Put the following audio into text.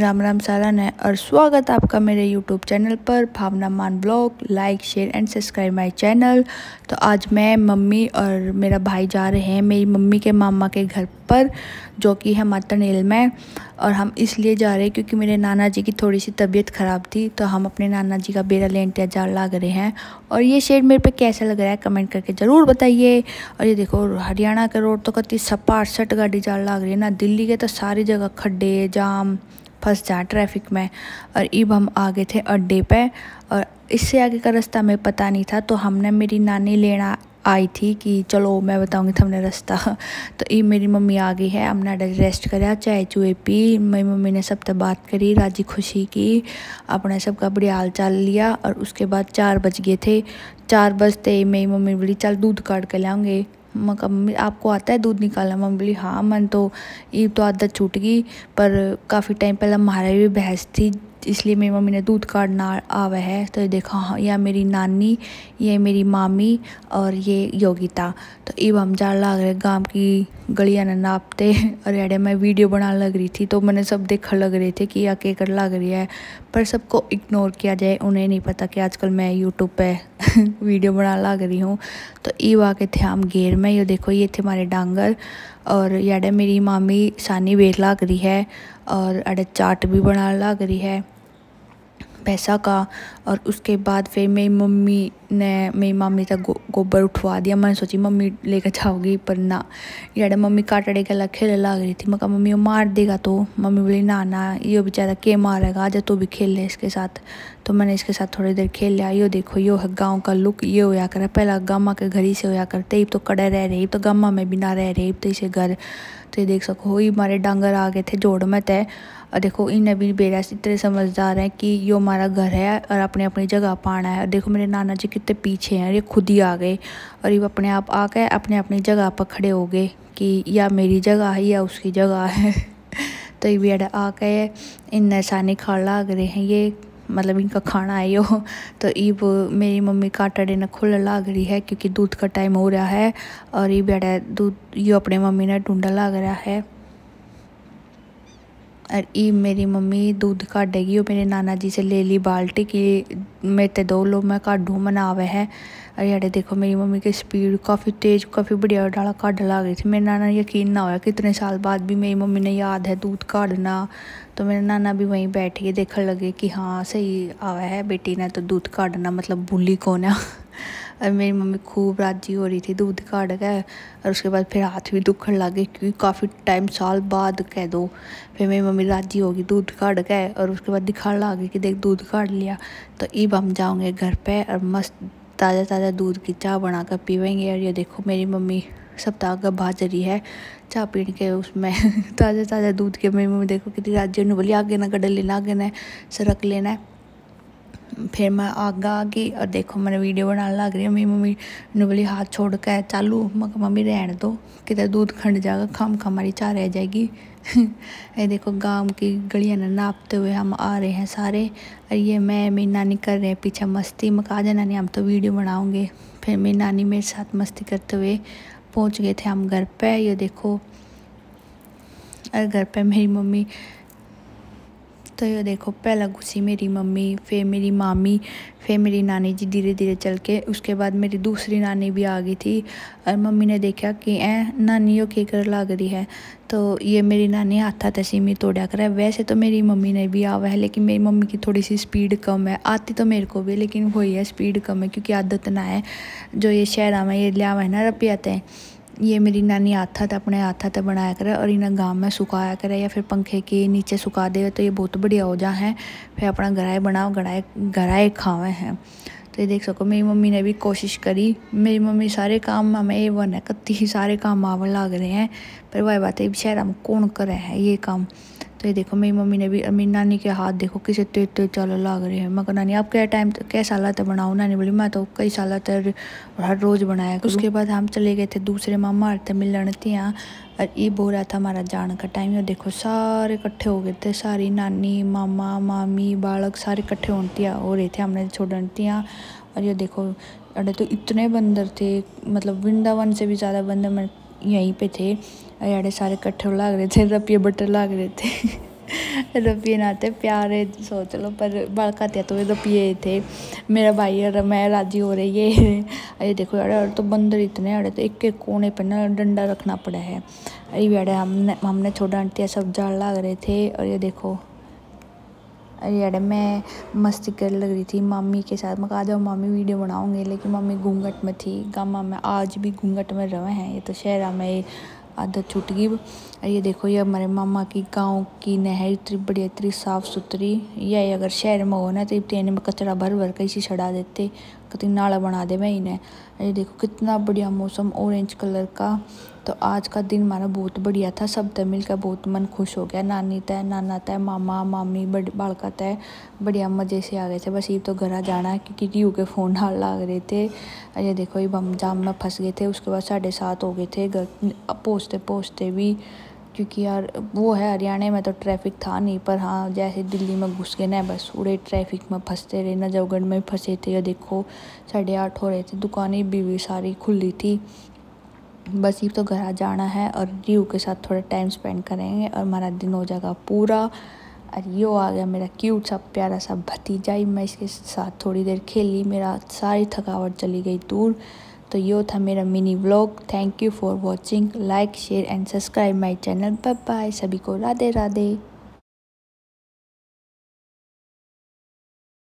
राम राम सारा है और स्वागत आपका मेरे YouTube चैनल पर Bhavna Maan blog like share and subscribe my channel तो आज मैं मम्मी और मेरा भाई जा रहे हैं मेरी मम्मी के मामा के घर पर जो कि है मातनेल में और हम इसलिए जा रहे हैं क्योंकि मेरे नाना जी की थोड़ी सी तबीयत ख़राब थी तो हम अपने नाना जी का बेरा लेने इंतजार लाग रहे हैं और ये शेड मेरे पे कैसा लग रहा है कमेंट करके ज़रूर बताइए और ये देखो हरियाणा के रोड तो कति सपाट सट गाड़ी जाल लाग रही है ना दिल्ली के तो सारी जगह खड्डे जाम फंस जा ट्रैफिक में और इब हम आ गए थे अड्डे पे और इससे आगे का रास्ता हमें पता नहीं था तो हमने मेरी नानी लेना आई थी कि चलो मैं बताऊंगी तुमने रास्ता तो ये मेरी मम्मी आ गई है हमने अड्डा रेस्ट कराया चाय चूहे पी मेरी मम्मी ने सब तक बात करी राजी खुशी की अपने सबका बड़ी हाल चाल लिया और उसके बाद चार बज गए थे चार बजते मेरी मम्मी बोली चल दूध काट कर लाऊंगे मम्मी आपको आता है दूध निकालना मम्मी बोली हाँ मन तो ये तो आदत छूट गई पर काफ़ी टाइम पहले हमारी भी बहस थी इसलिए मेरी मम्मी ने दूध काटना आवे है तो देखो हाँ या मेरी नानी ये मेरी मामी और ये योगिता तो इब हम जा लग रहे गांव की गलियां ने नापते और अरे मैं वीडियो बनाने लग रही थी तो मैंने सब देखने लग रहे थे कि यह क्या कर लग रही है पर सबको इग्नोर किया जाए उन्हें नहीं पता कि आजकल मैं यूट्यूब पर वीडियो बनाने लग रही हूँ तो इब आके थे हम घेर में ये देखो ये थे हमारे डांगर और याडे मेरी मामी सानी वेर लग रही है और अड़े चाट भी बनाने लग रही है पैसा का और उसके बाद फिर मेरी मम्मी ने मेरी मामी का गो, गोबर उठवा दिया मैंने सोची मम्मी लेकर जाओगी पर ना जड़ा मम्मी काटड़े गला खेल लग रही थी मैं मम्मी वो मार देगा तो मम्मी बोली ना ना ये बेचारा के मारेगा आज तो भी खेल ले इसके साथ तो मैंने इसके साथ थोड़ी देर खेल लिया यो देखो यो है गाँव का लुक ये होया करा पहला गामा के घर ही से होया करते तो कड़े रह रही तो गामा में भी ना रह रही तो इसे घर तो देख सको ये हमारे डांगर आ गए थे जोड़ में तय और देखो इन अभी बेरस इतने समझदार हैं कि यो हमारा घर है और अपने अपनी जगह पाना है और देखो मेरे नाना जी कितने पीछे हैं ये खुद ही आ गए और ये अपने आप आ गए अपने अपनी जगह पर खड़े हो गए कि या मेरी जगह है या उसकी जगह है तो ये बेड़ा आ गए इन नशानी खा लग गए हैं ये मतलब इनका खाना है हो तो ईब मेरी मम्मी काटा डेना खुल लाग रही है क्योंकि दूध का टाइम हो रहा है और ये बेटा दूध यो अपने मम्मी ने ढूंढा लाग रहा है और ये मेरी मम्मी दूध काढ़ेगी और मेरे नाना जी से ले ली बाल्टी की मेरे तो दो लोग मैं काढ़ू मनावे है और यारे देखो मेरी मम्मी की स्पीड काफ़ी तेज़ काफ़ी बढ़िया डाला काढ़ ला गई थी मेरे नाना यकीन ना होया कितने साल बाद भी मेरी मम्मी ने याद है दूध काढ़ना तो मेरे नाना भी वहीं बैठ के देखने लगे कि हाँ सही आवा है बेटी ने तो दूध काढ़ना मतलब भूली कौन है और मेरी मम्मी खूब राजी हो रही थी दूध काट के और उसके बाद फिर हाथ भी दुखने गए क्योंकि काफ़ी टाइम साल बाद कह दो फिर मेरी मम्मी राजी होगी दूध काट के और उसके बाद दिखाने गई कि देख दूध काट लिया तो इब हम जाओगे घर पर और मस्त ताज़ा ताज़ा दूध की चाह बना कर पीवेंगे और ये देखो मेरी मम्मी सप्ताह का बाजरी है चाह पी के उसमें ताज़ा ताज़ा दूध के मेरी मम्मी देखो कितनी राज्य बोली आगे ना गडल लेना आगे ना सरक लेना है फिर मैं ਅੱਗਾ ਆ ਗਈ और देखो ਮੈਂ वीडियो ਬਣਾਉਣ लग रही मेरी मम्मी ने बोली हाथ छोड़ के चालू ਚਾਲੂ मम्मी रहने दो कि दूध खंड जाएगा खम खमारी हमारी रह जाएगी ये देखो गांव की गलियाँ ने नापते हुए हम आ रहे हैं सारे और ये मैं मेरी नानी कर रहे हैं पीछे मस्ती मैं कहा जा नानी हम तो वीडियो बनाओगे फिर मेरी नानी मेरे साथ मस्ती करते हुए पहुँच गए थे हम घर पर ये देखो और घर पे मेरी मम्मी तो ये देखो पहला घुसी मेरी मम्मी फिर मेरी मामी फिर मेरी नानी जी धीरे धीरे चल के उसके बाद मेरी दूसरी नानी भी आ गई थी और मम्मी ने देखा कि ए नानी यो की कर लग रही है तो ये मेरी नानी हाथा तसी में तोड़ा करा वैसे तो मेरी मम्मी ने भी आवा है लेकिन मेरी मम्मी की थोड़ी सी स्पीड कम है आती तो मेरे को भी लेकिन वही है स्पीड कम है क्योंकि आदत ना है जो ये शहर में ये लिया है ना रपियाते हैं ये मेरी नानी था अपने था बनाया करे और इन्हें गाँव में सुखाया करे या फिर पंखे के नीचे सुखा दे तो ये बहुत बढ़िया हो जा है फिर अपना गराए बनाओ गराए गराए खावे हैं तो ये देख सको मेरी मम्मी ने भी कोशिश करी मेरी मम्मी सारे काम हमें ये वन है कत्ती ही सारे काम आवन लग रहे हैं पर वह बात है शहर हम कौन करे है ये काम तो ये देखो मेरी मम्मी ने भी मेरी नानी के हाथ देखो किसे तेज तो तेज चलो लग रहे हैं मगर नानी आप क्या टाइम क्या साल तक बनाओ नानी बोली मैं तो कई साल तक हर रोज़ बनाया उसके बाद हम चले गए थे दूसरे मामा अर्थ मिलन तियाँ और ये बो रहा था हमारा जान का टाइम और देखो सारे इकट्ठे हो गए थे सारी नानी मामा मामी बालक सारे इकट्ठे होती हो रहे थे हमने छोड़न तियाँ और ये देखो अरे तो इतने बंदर थे मतलब वृंदावन से भी ज़्यादा बंदर मैं यहीं पे थे अड़े सारे कट्ठे लाग रहे थे रपिए बटर लाग रहे थे रपिए नाते प्यारे सोच लो पर बड़का थे तो रपिए थे मेरा भाई और मैं राजी हो रही है अरे देखो यार और तो बंदर इतने अड़े तो एक एक कोने पर ना डंडा रखना पड़ा है अरे यार हमने हमने छोटा आंटी सब जाल लाग रहे थे और ये देखो अरे मैं मस्ती कर लग रही थी मम्मी के साथ मैं कहा जाओ मम्मी वीडियो बनाऊंगे लेकिन मम्मी घूंघट में थी गामा में आज भी घूंघट में रहे हैं ये तो शहरा में आदत छूट गई और ये देखो ये हमारे मामा की गांव की नहर इतनी बढ़िया इतनी साफ़ सुथरी यह अगर शहर में हो ना तो इतने में कचरा भर भर कर इसी छड़ा देते कति नाला बना दे भाई इन्हें ये देखो कितना बढ़िया मौसम ऑरेंज कलर का तो आज का दिन हमारा बहुत बढ़िया था सब तय मिलकर बहुत मन खुश हो गया नानी तय नाना तय मामा मामी बड़ बालका तय बढ़िया मज़े से आ गए थे बस ये तो घर आ जाना है क्योंकि यू के फ़ोन लग रहे थे ये देखो ये बम जाम में फंस गए थे उसके बाद साढ़े सात हो गए थे पहुँचते पहुँचते भी क्योंकि यार वो है हरियाणा में तो ट्रैफिक था नहीं पर हाँ जैसे दिल्ली में घुस गए ना बस उड़े ट्रैफिक में फंसते रहे नजफगढ़ में फंसे थे या देखो साढ़े आठ हो रहे थे दुकानें भी, सारी खुली थी बस ये तो घर आ जाना है और रियू के साथ थोड़ा टाइम स्पेंड करेंगे और हमारा दिन हो जाएगा पूरा और यो आ गया मेरा क्यूट सा प्यारा सा भतीजा ही मैं इसके साथ थोड़ी देर खेली मेरा सारी थकावट चली गई दूर तो यो था मेरा mini vlog thank you for watching like share and subscribe my channel bye bye सभी को राधे राधे